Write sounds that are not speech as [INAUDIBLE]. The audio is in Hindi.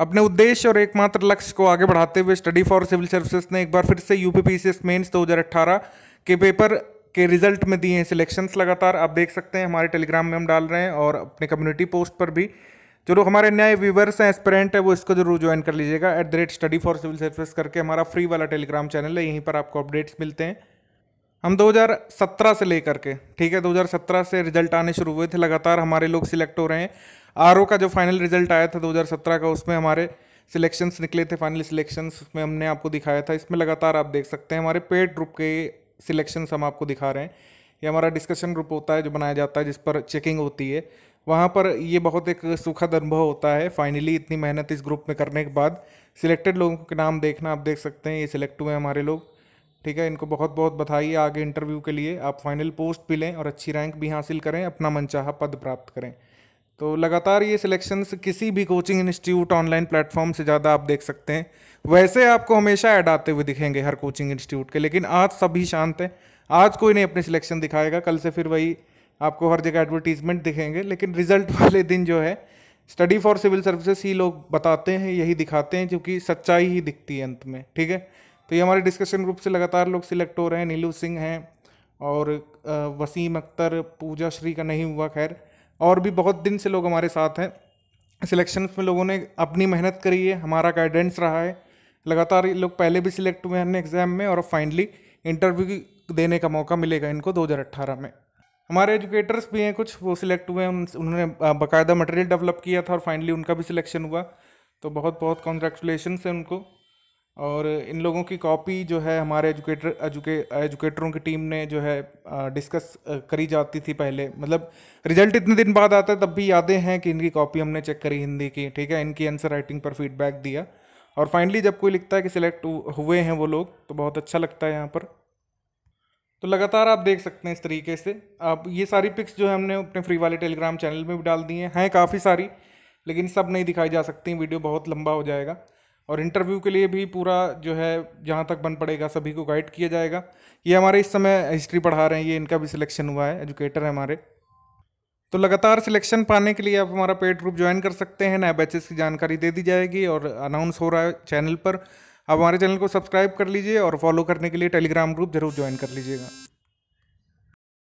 अपने उद्देश्य और एकमात्र लक्ष्य को आगे बढ़ाते हुए स्टडी फॉर सिविल सर्विसेज ने एक बार फिर से यूपीपीसीएस मेंस 2018 के पेपर के रिजल्ट में दिए हैं सिलेक्शंस लगातार आप देख सकते हैं हमारे टेलीग्राम में हम डाल रहे हैं और अपने कम्युनिटी पोस्ट पर भी जो लोग हमारे नए व्यूवर्स हैं एस्पेरेंट है वो इसको जरूर ज्वाइन कर लीजिएगा at the rate study for civil service करके हमारा फ्री वाला टेलीग्राम चैनल है यहीं पर आपको अपडेट्स मिलते हैं हम 2017 से लेकर के ठीक है 2017 से रिजल्ट आने शुरू हुए थे लगातार हमारे लोग सिलेक्ट हो रहे हैं आर का जो फाइनल रिजल्ट आया था 2017 का उसमें हमारे सिलेक्शंस निकले थे फाइनल सिलेक्शंस उसमें हमने आपको दिखाया था इसमें लगातार आप देख सकते हैं हमारे पेड ग्रुप के सिलेक्शंस हम आपको दिखा रहे हैं ये हमारा डिस्कशन ग्रुप होता है जो बनाया जाता है जिस पर चेकिंग होती है वहाँ पर ये बहुत एक सुखद अनुभव होता है फाइनली इतनी मेहनत इस ग्रुप में करने के बाद सिलेक्टेड लोगों के नाम देखना आप देख सकते हैं ये सिलेक्ट हुए हमारे लोग ठीक है इनको बहुत बहुत बधाई आगे इंटरव्यू के लिए आप फाइनल पोस्ट भी लें और अच्छी रैंक भी हासिल करें अपना मनचाहा पद प्राप्त करें तो लगातार ये सिलेक्शंस किसी भी कोचिंग इंस्टीट्यूट ऑनलाइन प्लेटफॉर्म से ज़्यादा आप देख सकते हैं वैसे आपको हमेशा ऐड आते हुए दिखेंगे हर कोचिंग इंस्टीट्यूट के लेकिन आज सभी शांत हैं आज कोई नहीं अपने सिलेक्शन दिखाएगा कल से फिर वही आपको हर जगह एडवर्टीजमेंट दिखेंगे लेकिन रिजल्ट [LAUGHS] वाले दिन जो है स्टडी फॉर सिविल सर्विसेज ही लोग बताते हैं यही दिखाते हैं क्योंकि सच्चाई ही दिखती है अंत में ठीक है तो ये हमारे डिस्कशन ग्रुप से लगातार लोग सिलेक्ट हो रहे हैं नीलू सिंह हैं और वसीम अख्तर पूजा श्री का नहीं हुआ खैर और भी बहुत दिन से लोग हमारे साथ हैं सिलेक्शन में लोगों ने अपनी मेहनत करी है हमारा गाइडेंस रहा है लगातार लोग पहले भी सिलेक्ट हुए हैं एग्ज़ाम में और फाइनली इंटरव्यू देने का मौका मिलेगा इनको दो में हमारे एजुकेटर्स भी हैं कुछ वो सिलेक्ट हुए हैं उन्होंने बाकायदा मटेरियल डेवलप किया था और फाइनली उनका भी सिलेक्शन हुआ तो बहुत बहुत कॉन्ग्रेचुलेशन है उनको और इन लोगों की कॉपी जो है हमारे एजुकेटर एजुके एजुकेटरों की टीम ने जो है डिस्कस करी जाती थी पहले मतलब रिजल्ट इतने दिन बाद आता है तब भी यादें हैं कि इनकी कॉपी हमने चेक करी हिंदी की ठीक है इनकी आंसर राइटिंग पर फीडबैक दिया और फाइनली जब कोई लिखता है कि सिलेक्ट हुए हैं वो लोग तो बहुत अच्छा लगता है यहाँ पर तो लगातार आप देख सकते हैं इस तरीके से आप ये सारी पिक्स जो है हमने अपने फ्री वाले टेलीग्राम चैनल में भी डाल दी हैं हैं काफ़ी सारी लेकिन सब नहीं दिखाई जा सकती वीडियो बहुत लंबा हो जाएगा और इंटरव्यू के लिए भी पूरा जो है जहाँ तक बन पड़ेगा सभी को गाइड किया जाएगा ये हमारे इस समय हिस्ट्री पढ़ा रहे हैं ये इनका भी सिलेक्शन हुआ है एजुकेटर है हमारे तो लगातार सिलेक्शन पाने के लिए आप हमारा पेड ग्रुप ज्वाइन कर सकते हैं नए बैचेस की जानकारी दे दी जाएगी और अनाउंस हो रहा है चैनल पर आप हमारे चैनल को सब्सक्राइब कर लीजिए और फॉलो करने के लिए टेलीग्राम ग्रुप जरूर ज्वाइन कर लीजिएगा